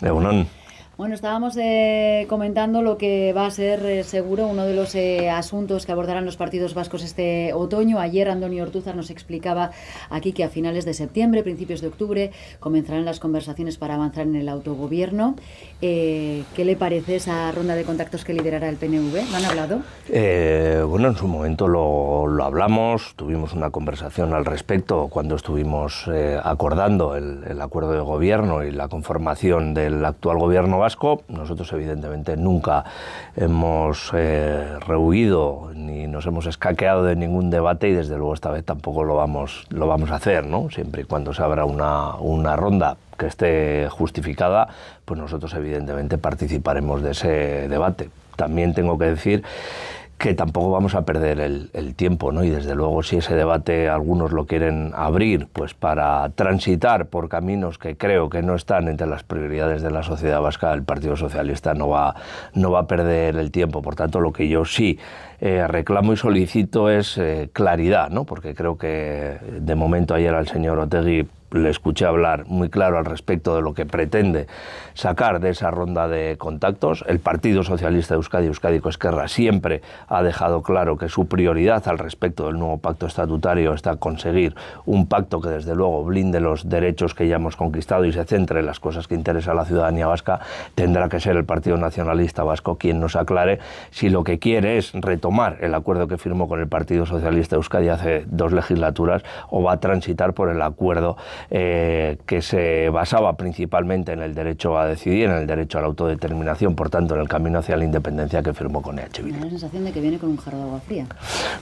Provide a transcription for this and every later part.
Leunon Bueno, estábamos eh, comentando lo que va a ser eh, seguro uno de los eh, asuntos que abordarán los partidos vascos este otoño. Ayer Antonio Ortuzar nos explicaba aquí que a finales de septiembre, principios de octubre, comenzarán las conversaciones para avanzar en el autogobierno. ¿Qué le parece esa ronda de contactos que liderará el PNV? han hablado? bueno, en su momento lo, lo, hablamos, tuvimos una conversación al respecto cuando estuvimos acordando el, el acuerdo de gobierno y la conformación del actual gobierno nosotros, evidentemente, nunca hemos eh, rehuido ni nos hemos escaqueado de ningún debate y, desde luego, esta vez tampoco lo vamos, lo vamos a hacer, ¿no? Siempre y cuando se abra una, una ronda que esté justificada, pues nosotros, evidentemente, participaremos de ese debate. También tengo que decir que tampoco vamos a perder el, tiempo, ¿no? Y desde luego si ese debate algunos lo quieren abrir, pues para transitar por caminos que creo que no están entre las prioridades de la sociedad vasca, el Partido Socialista no va, no va a perder el tiempo. Por tanto, lo que yo sí eh, reclamo y solicito es eh, claridad, ¿no? Porque creo que de momento ayer al señor Otegui le escuché hablar muy claro al respecto de lo que pretende sacar de esa ronda de contactos. El Partido Socialista de Euskadi, Euskadi cosquerra siempre ha dejado claro que su prioridad al respecto del nuevo pacto estatutario está conseguir un pacto que desde luego blinde los derechos que ya hemos conquistado y se centre en las cosas que interesan a la ciudadanía vasca. Tendrá que ser el Partido Nacionalista Vasco quien nos aclare si lo que quiere es retomar el acuerdo que firmó con el Partido Socialista de Euskadi hace dos legislaturas o va a transitar por el acuerdo eh, que se basaba principalmente en el derecho a decidir, en el derecho a la autodeterminación, por tanto, en el camino hacia la independencia que firmó con EH ¿Tienes la sensación de que viene con un jarro de agua fría?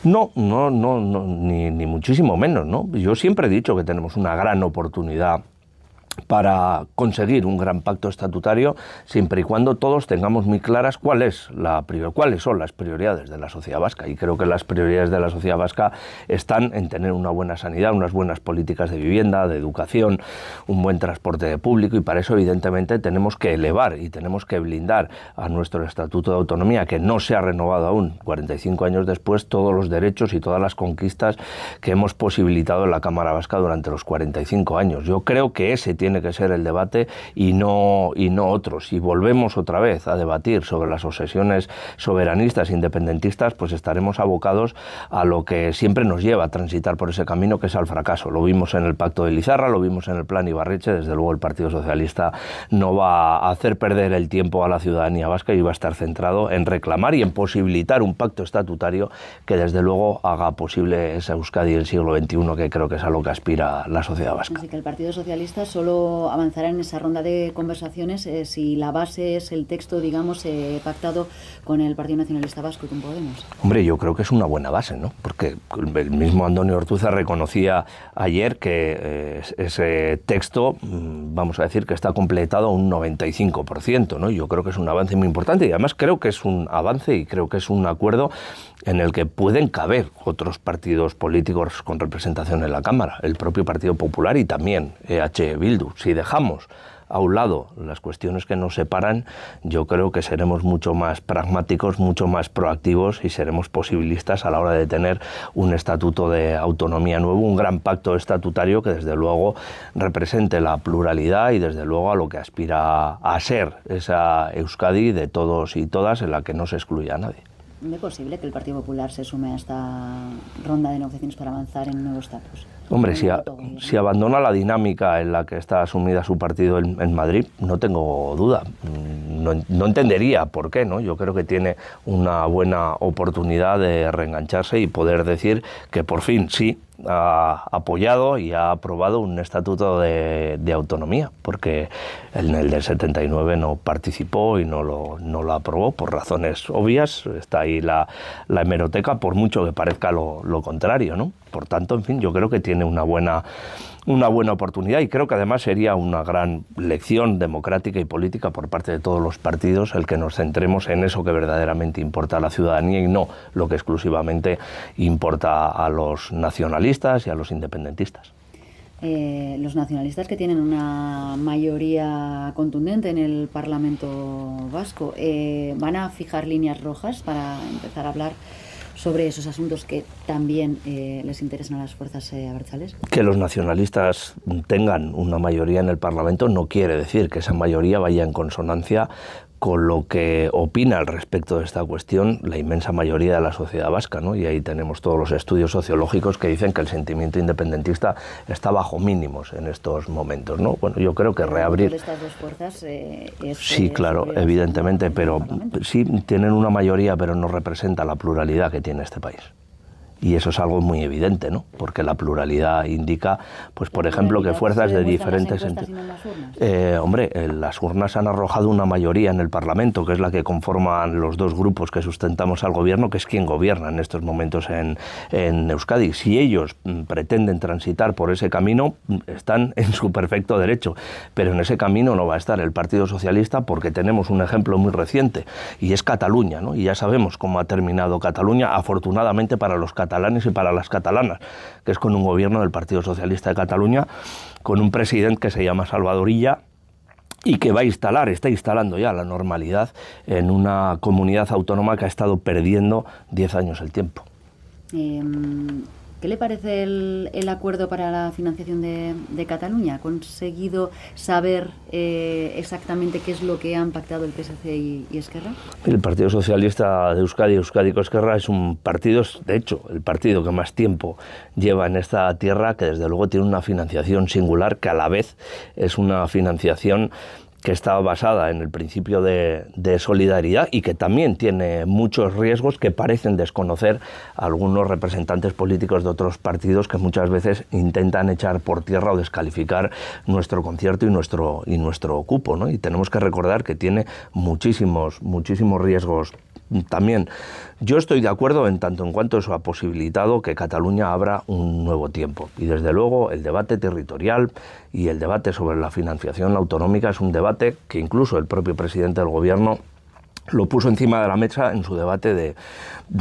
No, no, no, no ni, ni muchísimo menos. ¿no? Yo siempre he dicho que tenemos una gran oportunidad para conseguir un gran pacto estatutario siempre y cuando todos tengamos muy claras cuál la cuáles son las prioridades de la sociedad vasca. Y creo que las prioridades de la sociedad vasca están en tener una buena sanidad, unas buenas políticas de vivienda, de educación, un buen transporte de público y para eso evidentemente tenemos que elevar y tenemos que blindar a nuestro Estatuto de Autonomía, que no se ha renovado aún 45 años después, todos los derechos y todas las conquistas que hemos posibilitado en la Cámara Vasca durante los 45 años. Yo creo que ese tiene que ser el debate y no, y no otros. Si volvemos otra vez a debatir sobre las obsesiones soberanistas, independentistas, pues estaremos abocados a lo que siempre nos lleva a transitar por ese camino, que es al fracaso. Lo vimos en el pacto de Lizarra, lo vimos en el plan Ibarreche, desde luego el Partido Socialista no va a hacer perder el tiempo a la ciudadanía vasca y va a estar centrado en reclamar y en posibilitar un pacto estatutario que desde luego haga posible esa Euskadi del siglo XXI, que creo que es a lo que aspira la sociedad vasca. Así que el Partido Socialista solo avanzará en esa ronda de conversaciones eh, si la base es el texto, digamos, eh, pactado con el Partido Nacionalista Vasco y con Podemos? Hombre, yo creo que es una buena base, ¿no? Porque el mismo Antonio Ortuza reconocía ayer que eh, ese texto, mm, vamos a decir, que está completado un 95%, ¿no? Yo creo que es un avance muy importante y además creo que es un avance y creo que es un acuerdo en el que pueden caber otros partidos políticos con representación en la Cámara, el propio Partido Popular y también EH Bildu. Si dejamos a un lado las cuestiones que nos separan, yo creo que seremos mucho más pragmáticos, mucho más proactivos y seremos posibilistas a la hora de tener un estatuto de autonomía nuevo, un gran pacto estatutario que desde luego represente la pluralidad y desde luego a lo que aspira a ser esa Euskadi de todos y todas en la que no se excluya a nadie. ¿Es posible que el Partido Popular se sume a esta ronda de negociaciones para avanzar en un nuevo estatus? Hombre, si, si, abandona la dinámica en la que está asumida su partido en, Madrid, no tengo duda. No, entendería por qué, ¿no? Yo creo que tiene una buena oportunidad de reengancharse y poder decir que por fin sí ha apoyado y ha aprobado un estatuto de, autonomía, porque en el del 79 no participó y no lo, lo aprobó por razones obvias. Está ahí la, la hemeroteca, por mucho que parezca lo, lo contrario, ¿no? Por tanto, en fin, yo creo que tiene tiene una buena una buena oportunidad y creo que además sería una gran lección democrática y política por parte de todos los partidos el que nos centremos en eso que verdaderamente importa a la ciudadanía y no lo que exclusivamente importa a los nacionalistas y a los independentistas. Eh, los nacionalistas que tienen una mayoría contundente en el Parlamento vasco, eh, ¿van a fijar líneas rojas para empezar a hablar? sobre esos asuntos que también eh, les interesan a las fuerzas eh, abertzales? Que los nacionalistas tengan una mayoría en el Parlamento no quiere decir que esa mayoría vaya en consonancia con lo que opina al respecto de esta cuestión la inmensa mayoría de la sociedad vasca, ¿no? Y ahí tenemos todos los estudios sociológicos que dicen que el sentimiento independentista está bajo mínimos en estos momentos, ¿no? Bueno, yo creo que reabrir eh, sí, eh, claro, evidentemente, pero sí tienen una mayoría, pero no representa la pluralidad que tiene este país y eso es algo muy evidente, ¿no? Porque la pluralidad indica, pues por ejemplo, que fuerzas de diferentes... En las eh, hombre, eh, las urnas han arrojado una mayoría en el Parlamento, que es la que conforman los dos grupos que sustentamos al gobierno, que es quien gobierna en estos momentos en, en Euskadi. Si ellos mm, pretenden transitar por ese camino, mm, están en su perfecto derecho, pero en ese camino no va a estar el Partido Socialista porque tenemos un ejemplo muy reciente y es Cataluña, ¿no? Y ya sabemos cómo ha terminado Cataluña, afortunadamente para los catalanes y para las catalanas, que es con un gobierno del Partido Socialista de Cataluña, con un presidente que se llama Salvadorilla y que va a instalar, está instalando ya la normalidad en una comunidad autónoma que ha estado perdiendo 10 años el tiempo. Em, ¿Qué le parece el, acuerdo para la financiación de, Cataluña? ¿Ha conseguido saber eh, exactamente qué es lo que han pactado el PSC y, Esquerra? El Partido Socialista de Euskadi, Euskadi con Esquerra, es un partido, de hecho, el partido que más tiempo lleva en esta tierra, que desde luego tiene una financiación singular, que a la vez es una financiación que está basada en el principio de, solidaridad y que también tiene muchos riesgos que parecen desconocer algunos representantes políticos de otros partidos que muchas veces intentan echar por tierra o descalificar nuestro concierto y nuestro, y nuestro cupo. ¿no? Y tenemos que recordar que tiene muchísimos, muchísimos riesgos también. Yo estoy de acuerdo en tanto en cuanto eso ha posibilitado que Cataluña abra un nuevo tiempo. Y desde luego el debate territorial y el debate sobre la financiación autonómica es un debate que incluso el propio presidente del Gobierno lo puso encima de la mesa en su debate de,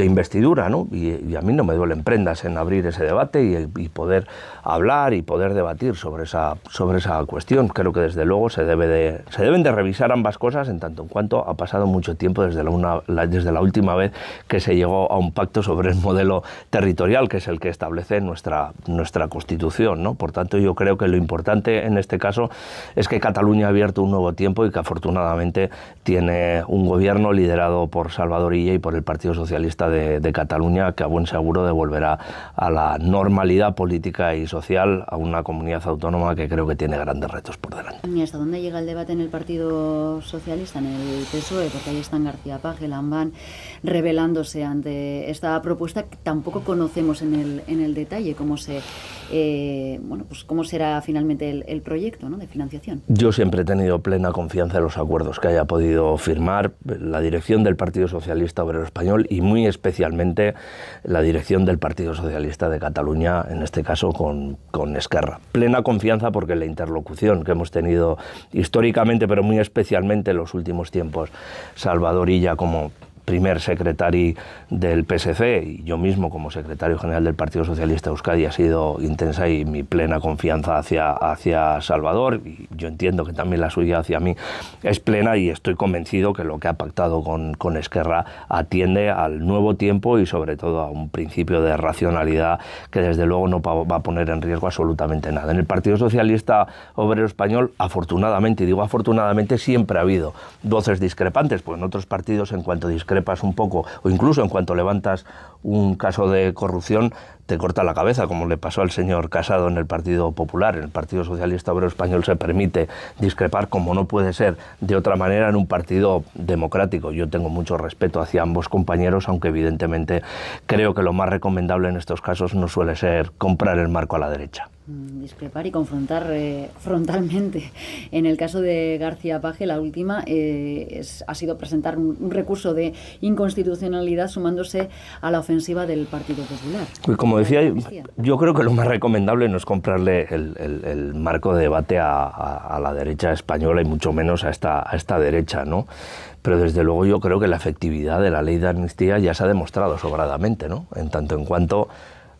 investidura, ¿no? Y, a mí no me duelen prendas en abrir ese debate y, poder hablar y poder debatir sobre esa, sobre esa cuestión. Creo que desde luego se, debe de, se deben de revisar ambas cosas en tanto en cuanto ha pasado mucho tiempo desde la, la, desde la última vez que se llegó a un pacto sobre el modelo territorial, que es el que establece nuestra, nuestra Constitución, ¿no? Por tanto, yo creo que lo importante en este caso es que Cataluña ha abierto un nuevo tiempo y que afortunadamente tiene un gobierno liderado por Salvador Illa y por el Partido Socialista de, Cataluña, que a buen seguro devolverá a la normalidad política y social a una comunidad autónoma que creo que tiene grandes retos por delante. ¿Y hasta dónde llega el debate en el Partido Socialista, en el PSOE? Porque ahí están García Page, Lambán, revelándose ante esta propuesta que tampoco conocemos en el, en el detalle cómo se eh, bueno, pues cómo será finalmente el, el proyecto ¿no? de financiación. Yo siempre he tenido plena confianza en los acuerdos que haya podido firmar la dirección del Partido Socialista Obrero Español y muy especialmente la dirección del Partido Socialista de Cataluña, en este caso con, con Esquerra. Plena confianza porque la interlocución que hemos tenido históricamente, pero muy especialmente en los últimos tiempos, Salvador ya como primer secretario del PSC y yo mismo como secretario general del Partido Socialista Euskadi ha sido intensa y mi plena confianza hacia, hacia Salvador y yo entiendo que también la suya hacia mí es plena y estoy convencido que lo que ha pactado con, Esquerra atiende al nuevo tiempo y sobre todo a un principio de racionalidad que desde luego no va a poner en riesgo absolutamente nada. En el Partido Socialista Obrero Español afortunadamente, y digo afortunadamente, siempre ha habido voces discrepantes, pues en otros partidos en cuanto discrepan discrepas un poco, o incluso en cuanto levantas un caso de corrupción, te corta la cabeza, como le pasó al señor Casado en el Partido Popular. En el Partido Socialista Obrero Español se permite discrepar como no puede ser de otra manera en un partido democrático. Yo tengo mucho respeto hacia ambos compañeros, aunque evidentemente creo que lo más recomendable en estos casos no suele ser comprar el marco a la derecha. Mm, discrepar y confrontar eh, frontalmente. En el caso de García Paje, la última eh, ha sido presentar un, recurso de inconstitucionalidad sumándose a la ofensiva del Partido Popular. Pues como decía, yo creo que lo más recomendable no es comprarle el, marco de debate a, a, la derecha española y mucho menos a esta, a esta derecha, ¿no? Pero desde luego yo creo que la efectividad de la ley de amnistía ya se ha demostrado sobradamente, ¿no? En tanto en cuanto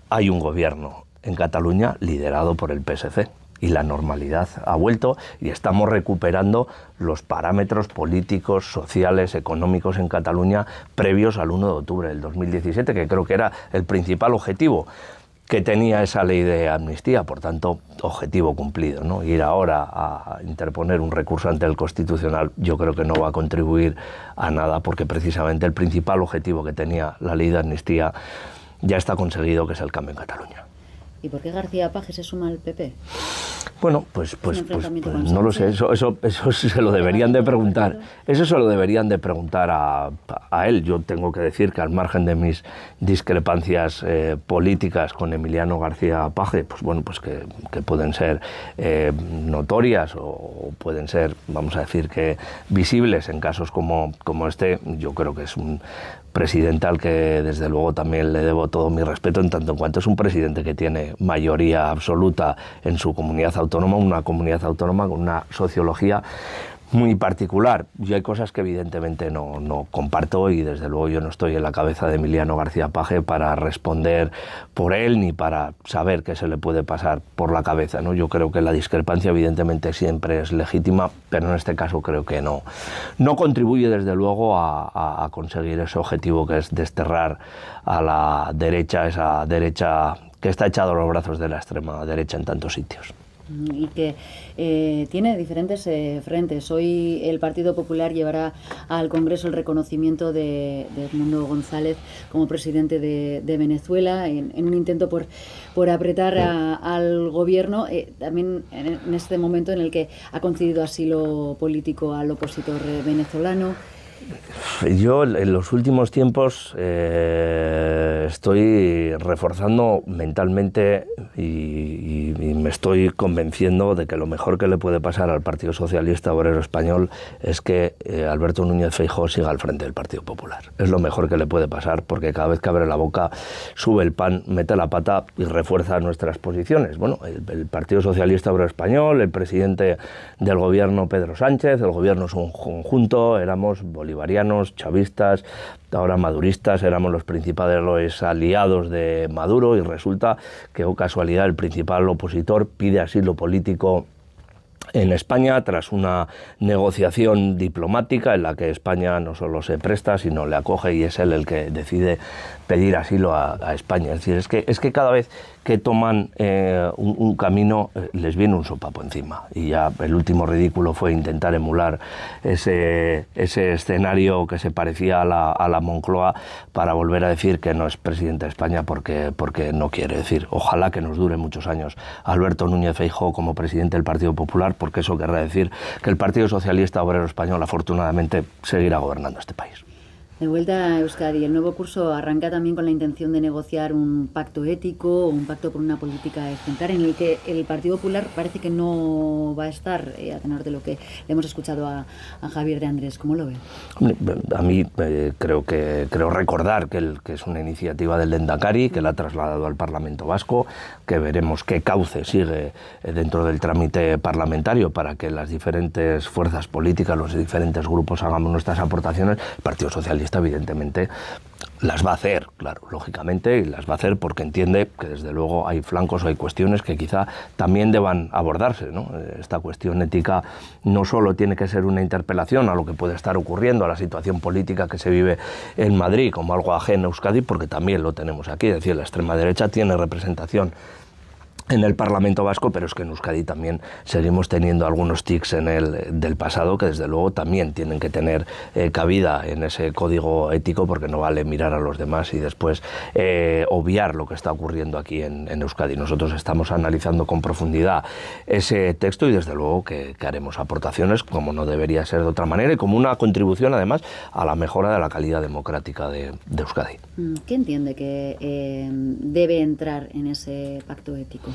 hay un gobierno en Cataluña liderado por el PSC. Y la normalidad ha vuelto y estamos recuperando los parámetros políticos, sociales, económicos en Cataluña previos al 1 de octubre del 2017, que creo que era el principal objetivo que tenía esa ley de amnistía, por tanto, objetivo cumplido. ¿no? Ir ahora a interponer un recurso ante el Constitucional yo creo que no va a contribuir a nada porque precisamente el principal objetivo que tenía la ley de amnistía ya está conseguido, que es el cambio en Cataluña. ¿Y por qué García Paje se suma al PP? Bueno, pues, pues, pues, pues no lo sé, eso, eso, eso, se lo deberían de preguntar. Eso se deberían de preguntar a, él. Yo tengo que decir que al margen de mis discrepancias eh, políticas con Emiliano García Paje, pues bueno, pues que, pueden ser eh, notorias o, o, pueden ser, vamos a decir que visibles en casos como, como este, yo creo que es un, presidente al que desde luego también le debo todo mi respeto en tanto en cuanto es un presidente que tiene mayoría absoluta en su comunidad autónoma, una comunidad autónoma con una sociología muy particular. y hay cosas que evidentemente no, comparto y desde luego yo no estoy en la cabeza de Emiliano García Paje para responder por él ni para saber qué se le puede pasar por la cabeza. ¿no? Yo creo que la discrepancia evidentemente siempre es legítima, pero en este caso creo que no. No contribuye desde luego a, a conseguir ese objetivo que es desterrar a la derecha, esa derecha que está echado a los brazos de la extrema derecha en tantos sitios y que eh, tiene diferentes eh, frentes. Hoy el Partido Popular llevará al Congreso el reconocimiento de, de González como presidente de, Venezuela en, un intento por, por apretar al gobierno, eh, también en, este momento en el que ha concedido asilo político al opositor venezolano yo en los últimos tiempos eh, estoy reforzando mentalmente y, me estoy convenciendo de que lo mejor que le puede pasar al Partido Socialista Obrero Español es que eh, Alberto Núñez Feijóo siga al frente del Partido Popular. Es lo mejor que le puede pasar porque cada vez que abre la boca sube el pan, mete la pata y refuerza nuestras posiciones. Bueno, el, Partido Socialista Obrero Español, el presidente del gobierno Pedro Sánchez, el gobierno es un conjunto, éramos Bolívar bolivarianos, chavistas, ahora maduristas, éramos los principales aliados de Maduro y resulta que, o oh casualidad, el principal opositor pide asilo político en España tras una negociación diplomática en la que España no solo se presta, sino le acoge y es él el que decide pedir asilo a, España. Es decir, es que, es que cada vez que toman eh, un, camino, eh, les viene un sopapo encima. Y ya el último ridículo fue intentar emular ese, ese escenario que se parecía a la, a la, Moncloa para volver a decir que no es presidente de España porque, porque no quiere decir. Ojalá que nos dure muchos años Alberto Núñez Feijóo como presidente del Partido Popular, porque eso querrá decir que el Partido Socialista Obrero Español afortunadamente seguirá gobernando este país. De vuelta a Euskadi, el nuevo curso arranca también con la intención de negociar un pacto ético un pacto por una política ejemplar en el que el Partido Popular parece que no va a estar, eh, a tenor de lo que le hemos escuchado a, Javier de Andrés. ¿Cómo lo ve? A mí eh, creo que creo recordar que, que es una iniciativa del Dendakari, que la ha trasladado al Parlamento Vasco, que veremos qué cauce sigue eh, dentro del trámite parlamentario para que las diferentes fuerzas políticas, los diferentes grupos hagamos nuestras aportaciones. El Partido Socialista, evidentemente, las va a hacer, claro, lógicamente, y las va a hacer porque entiende que desde luego hay flancos o hay cuestiones que quizá también deban abordarse. ¿no? Eh, esta cuestión ética no solo tiene que ser una interpelación a lo que puede estar ocurriendo, a la situación política que se vive en Madrid como algo ajeno a Euskadi, porque también lo tenemos aquí. Es decir, la extrema derecha tiene representación en el Parlamento Vasco, pero es que en Euskadi también seguimos teniendo algunos tics en el del pasado que desde luego también tienen que tener eh, cabida en ese código ético porque no vale mirar a los demás y después eh, obviar lo que está ocurriendo aquí en, Euskadi. Nosotros estamos analizando con profundidad ese texto y desde luego que, haremos aportaciones como no debería ser de otra manera y como una contribución además a la mejora de la calidad democrática de, Euskadi. Mm, ¿Qué entiende que eh, debe entrar en ese pacto ético?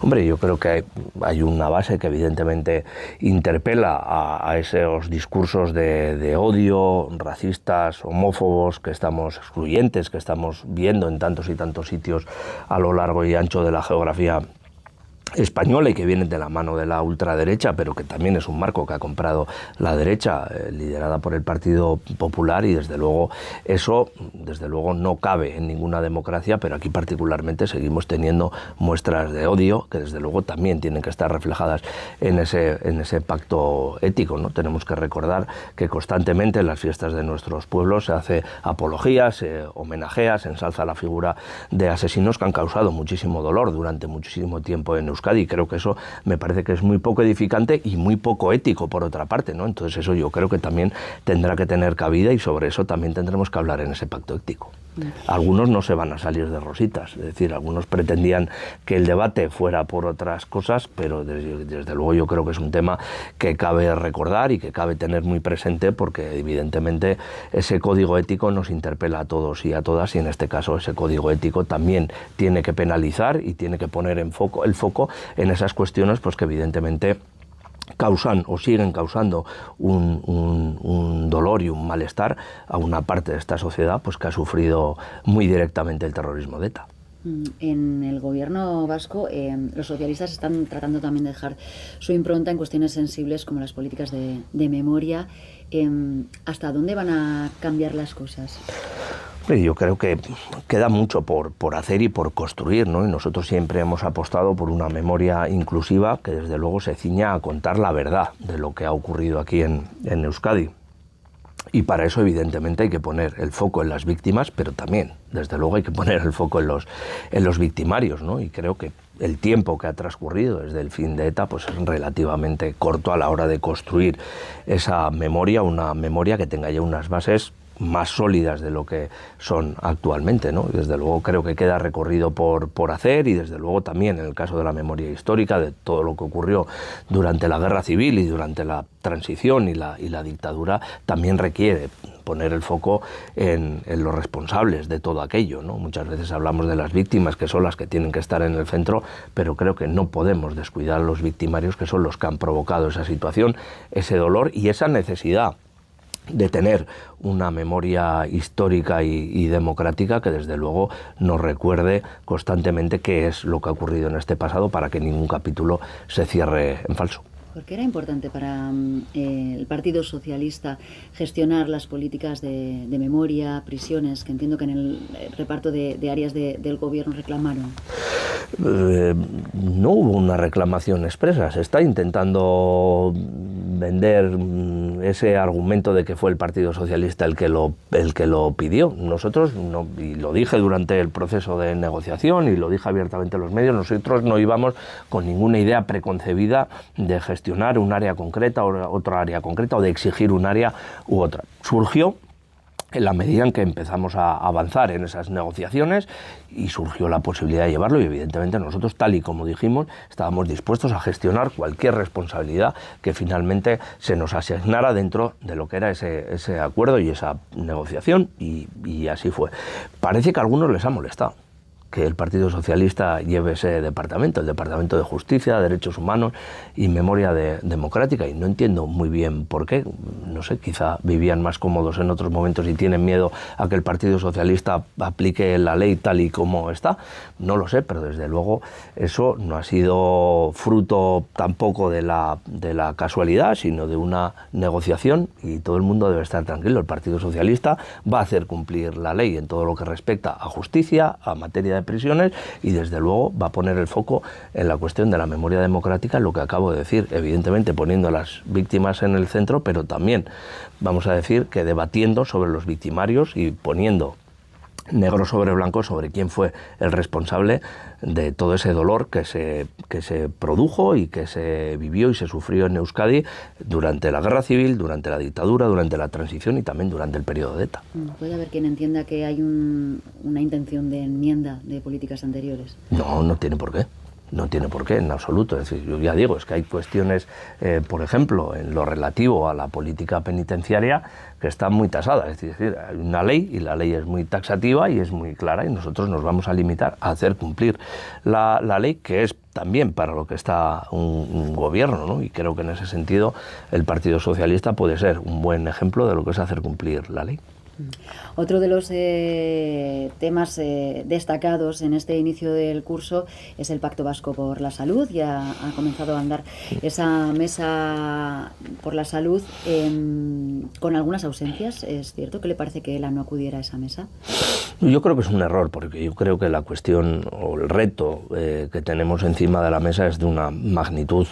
Hombre, yo creo que hay una base que evidentemente interpela a, esos discursos de, odio, racistas, homófobos, que estamos excluyentes, que estamos viendo en tantos y tantos sitios a lo largo y ancho de la geografía española y que vienen de la mano de la ultraderecha, pero que también es un marco que ha comprado la derecha, eh, liderada por el Partido Popular, y desde luego eso, desde luego, no cabe en ninguna democracia, pero aquí particularmente seguimos teniendo muestras de odio, que desde luego también tienen que estar reflejadas en ese, en ese pacto ético. ¿no? Tenemos que recordar que constantemente en las fiestas de nuestros pueblos se hace apologías, se homenajea, se ensalza la figura de asesinos que han causado muchísimo dolor durante muchísimo tiempo en y Creo que eso me parece que es muy poco edificante y muy poco ético, por otra parte. ¿no? Entonces eso yo creo que también tendrá que tener cabida y sobre eso también tendremos que hablar en ese pacto ético. Algunos no se van a salir de rositas, es decir, algunos pretendían que el debate fuera por otras cosas, pero desde, luego yo creo que es un tema que cabe recordar y que cabe tener muy presente porque evidentemente ese código ético nos interpela a todos y a todas y en este caso ese código ético también tiene que penalizar y tiene que poner en el foco en esas cuestiones pues que evidentemente causan o siguen causando un, un y un malestar a una parte de esta sociedad pues, que ha sufrido muy directamente el terrorismo de ETA. Mm, en el gobierno vasco, em, los socialistas están tratando también de dejar su impronta en cuestiones sensibles como las políticas de, memoria. Em, ¿Hasta dónde van a cambiar las cosas? Yo creo que queda mucho por, por hacer y por construir, ¿no? Y nosotros siempre hemos apostado por una memoria inclusiva que desde luego se ciña a contar la verdad de lo que ha ocurrido aquí en, en Euskadi. Y para eso, evidentemente, hay que poner el foco en las víctimas, pero también, desde luego, hay que poner el foco en los, en los victimarios, ¿no? Y creo que el tiempo que ha transcurrido desde el fin de ETA pues, es relativamente corto a la hora de construir esa memoria, una memoria que tenga ya unas bases más sólidas de lo que son actualmente. Desde luego creo que queda recorrido por, hacer y desde luego también en el caso de la memoria histórica, de todo lo que ocurrió durante la guerra civil y durante la transición y la, y la dictadura, también requiere poner el foco en, los responsables de todo aquello. Muchas veces hablamos de las víctimas, que son las que tienen que estar en el centro, pero creo que no podemos descuidar a los victimarios, que son los que han provocado esa situación, ese dolor y esa necesidad de tener una memoria histórica y, democrática que desde luego nos recuerde constantemente qué es lo que ha ocurrido en este pasado para que ningún capítulo se cierre en falso. Porque era importante para mm, eh, el Partido Socialista gestionar las políticas de, memoria, prisiones, que entiendo que en el eh, reparto de, áreas del gobierno reclamaron. Eh, no hubo una reclamación expresa. Se está intentando vender mm, ese argumento de que fue el Partido Socialista el que lo, el que lo pidió. Nosotros, no, y lo dije durante el proceso de negociación y lo dije abiertamente a los medios, nosotros no íbamos con ninguna idea preconcebida de gestionar un área concreta o otra área concreta o de exigir un área u otra. Surgió en la medida en que empezamos a avanzar en esas negociaciones y surgió la posibilidad de llevarlo y evidentemente nosotros, tal y como dijimos, estábamos dispuestos a gestionar cualquier responsabilidad que finalmente se nos asignara dentro de lo que era ese, acuerdo y esa negociación y, y así fue. Parece que a algunos les ha molestado que el Partido Socialista lleve ese departamento, el Departamento de Justicia, Derechos Humanos y Memoria Democrática. Y no entiendo muy bien por qué. No sé, quizá vivían más cómodos en otros momentos y tienen miedo a que el Partido Socialista aplique la ley tal y como está. No lo sé, pero desde luego eso no ha sido fruto tampoco de la, de la casualidad, sino de una negociación y todo el mundo debe estar tranquilo. El Partido Socialista va a hacer cumplir la ley en todo lo que respecta a justicia, a materia de prisiones y desde luego va a poner el foco en la cuestión de la memoria democrática, lo que acabo de decir, evidentemente poniendo a las víctimas en el centro, pero también vamos a decir que debatiendo sobre los victimarios y poniendo negro sobre blanco sobre quién fue el responsable de todo ese dolor que se, que se produjo y que se vivió y se sufrió en Euskadi durante la guerra civil, durante la dictadura, durante la transición y también durante el periodo de ETA. Mm, Puede haber quien entienda que hay una intención de enmienda de políticas anteriores. No, no tiene por qué. No tiene por qué, en absoluto. Es decir, yo ya digo, es que hay cuestiones, eh, por ejemplo, en lo relativo a la política penitenciaria, que están muy tasadas. Es decir, hay una ley y la ley es muy taxativa y es muy clara y nosotros nos vamos a limitar a hacer cumplir la, ley, que es también para lo que está un, un gobierno, ¿no? Y creo que en ese sentido el Partido Socialista puede ser un buen ejemplo de lo que es hacer cumplir la ley. Mm. Otro de los eh, temas eh, destacados en este inicio del curso es el Pacto Vasco por la Salud. Ya ha comenzado a andar esa mesa por la salud em, con algunas ausencias. ¿Es cierto que le parece que ELA no acudiera a esa mesa? Yo creo que es un error, porque yo creo que la cuestión o el reto eh, que tenemos encima de la mesa es de una magnitud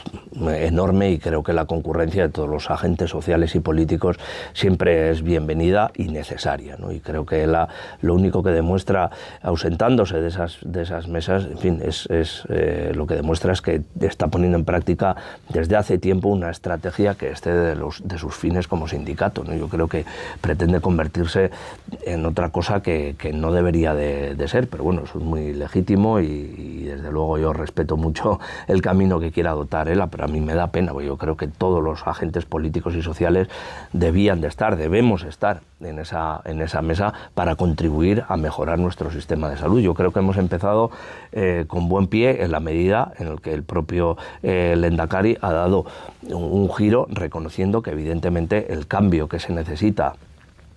enorme y creo que la concurrencia de todos los agentes sociales y políticos siempre es bienvenida y necesaria. ¿no? Y creo que la, lo único que demuestra, ausentándose de esas, de esas mesas, en fin, es, eh, lo que demuestra es que está poniendo en práctica desde hace tiempo una estrategia que esté de, sus fines como sindicato. ¿no? Yo creo que pretende convertirse en otra cosa que, no debería de, ser, pero bueno, eso es muy legítimo y, desde luego yo respeto mucho el camino que quiera adoptar él pero a mí me da pena, yo creo que todos los agentes políticos y sociales debían de estar, debemos estar en esa, en esa mesa para contribuir a mejorar nuestro sistema de salud. Yo creo que hemos empezado eh, con buen pie en la medida en la que el propio eh, Lendakari ha dado un giro reconociendo que evidentemente el cambio que se necesita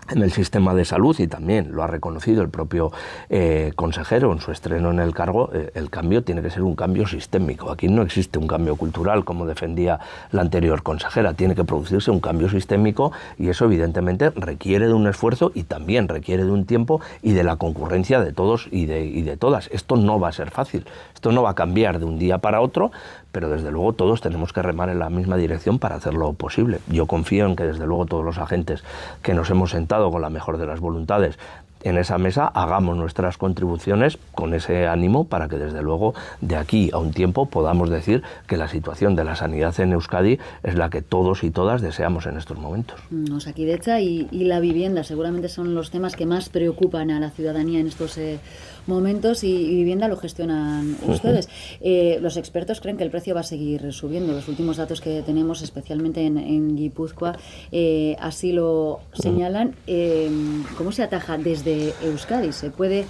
en el sistema de salud y también lo ha reconocido el propio eh, consejero en su estreno en el cargo, eh, el cambio tiene que ser un cambio sistémico. Aquí no existe un cambio cultural como defendía la anterior consejera, tiene que producirse un cambio sistémico y eso evidentemente requiere de un esfuerzo y también requiere de un tiempo y de la concurrencia de todos y de, y de todas. Esto no va a ser fácil, esto no va a cambiar de un día para otro, pero desde luego todos tenemos que remar en la misma dirección para hacerlo posible. Yo confío en que desde luego todos los agentes que nos hemos sentado con la mejor de las voluntades en esa mesa hagamos nuestras contribuciones con ese ánimo para que desde luego de aquí a un tiempo podamos decir que la situación de la sanidad en Euskadi es la que todos y todas deseamos en estos momentos. Nos aquí de y, la vivienda seguramente son los temas que más preocupan a la ciudadanía en estos eh, momentos y, vivienda lo gestionan ustedes. Eh, los expertos creen que el precio va a seguir subiendo. Los últimos datos que tenemos, especialmente en, Guipúzcoa, eh, así lo señalan. Em, ¿Cómo se ataja desde Euskadi? ¿Se puede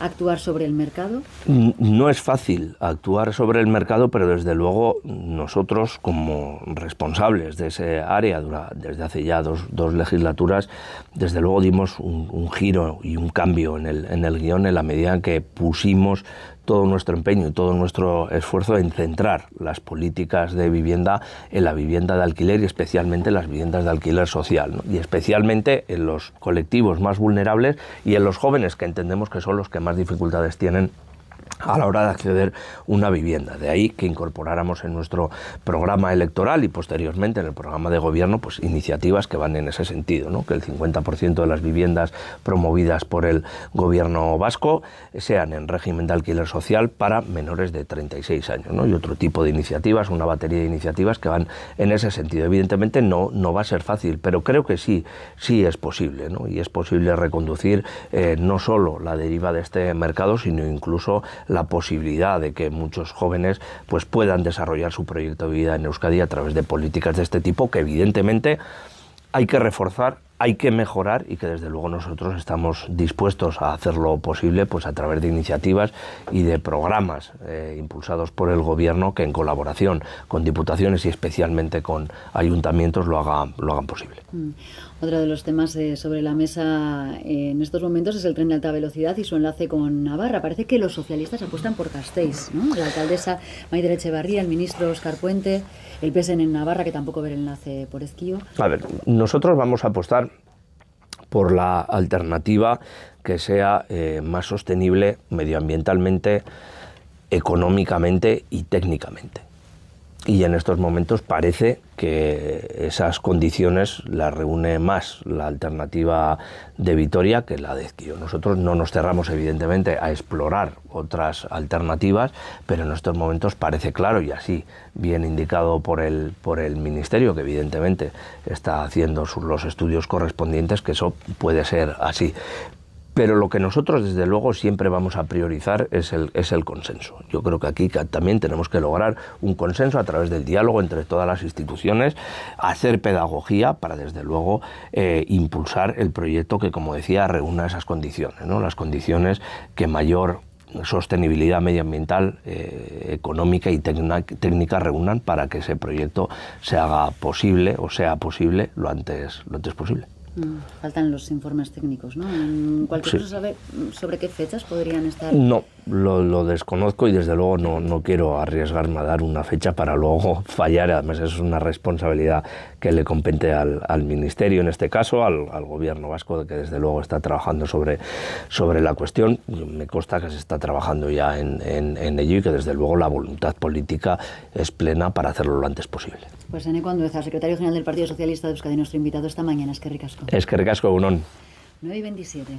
actuar sobre el mercado? No es fácil actuar sobre el mercado, pero desde luego nosotros como responsables de ese área desde hace ya dos, legislaturas, desde luego dimos un, giro y un cambio en el, en el guión en la medida en que pusimos todo nuestro empeño y todo nuestro esfuerzo en centrar las políticas de vivienda en la vivienda de alquiler y especialmente en las viviendas de alquiler social y especialmente en los colectivos más vulnerables y en los jóvenes que entendemos que son los que más dificultades tienen a la hora de acceder a una vivienda. De ahí que incorporáramos en nuestro programa electoral y posteriormente en el programa de gobierno pues iniciativas que van en ese sentido, ¿no? que el 50% de las viviendas promovidas por el gobierno vasco sean en régimen de alquiler social para menores de 36 años y otro tipo de iniciativas, una batería de iniciativas que van en ese sentido. Evidentemente no, no va a ser fácil, pero creo que sí, sí es posible ¿no? y es posible reconducir eh, no solo la deriva de este mercado, sino incluso la posibilidad de que muchos jóvenes pues, puedan desarrollar su proyecto de vida en Euskadi a través de políticas de este tipo que evidentemente hay que reforzar, hay que mejorar y que desde luego nosotros estamos dispuestos a hacer lo posible pues a través de iniciativas y de programas eh, impulsados por el gobierno que en colaboración con diputaciones y especialmente con ayuntamientos lo hagan, lo hagan posible. Mm. Otro de los temas eh, sobre la mesa eh, en estos momentos es el tren de alta velocidad y su enlace con Navarra. Parece que los socialistas apuestan por Castells, ¿no? La alcaldesa Maider Echevarría, el ministro Oscar Puente, el PSN en Navarra, que tampoco ve el enlace por Esquío. A ver, nosotros vamos a apostar por la alternativa que sea eh, más sostenible medioambientalmente, económicamente y técnicamente y en estos momentos parece que esas condiciones las reúne más la alternativa de Vitoria que la de Esquío. Nosotros no nos cerramos, evidentemente, a explorar otras alternativas, pero en estos momentos parece claro, y así bien indicado por el, por el Ministerio, que evidentemente está haciendo los estudios correspondientes, que eso puede ser así. Pero lo que nosotros, desde luego, siempre vamos a priorizar es el, es el consenso. Yo creo que aquí también tenemos que lograr un consenso a través del diálogo entre todas las instituciones, hacer pedagogía para, desde luego, eh, impulsar el proyecto que, como decía, reúna esas condiciones, ¿no? las condiciones que mayor sostenibilidad medioambiental, eh, económica y técnica reúnan para que ese proyecto se haga posible o sea posible lo antes, lo antes posible. Mm, faltan los informes técnicos, ¿no? ¿Cualquier cosa sabe sobre qué fechas podrían estar? No, lo, desconozco y desde luego no, no quiero arriesgarme a dar una fecha para luego fallar. Además, es una responsabilidad que le compete al, al Ministerio, en este caso, al, al, Gobierno vasco, que desde luego está trabajando sobre, sobre la cuestión. Me consta que se está trabajando ya en, en, ello y que desde luego la voluntad política es plena para hacerlo lo antes posible. Pues Ene el secretario general del Partido Socialista de Euskadi, nuestro invitado esta mañana. Es que ricasco. Es que ricasco, Unón. 9 y 27.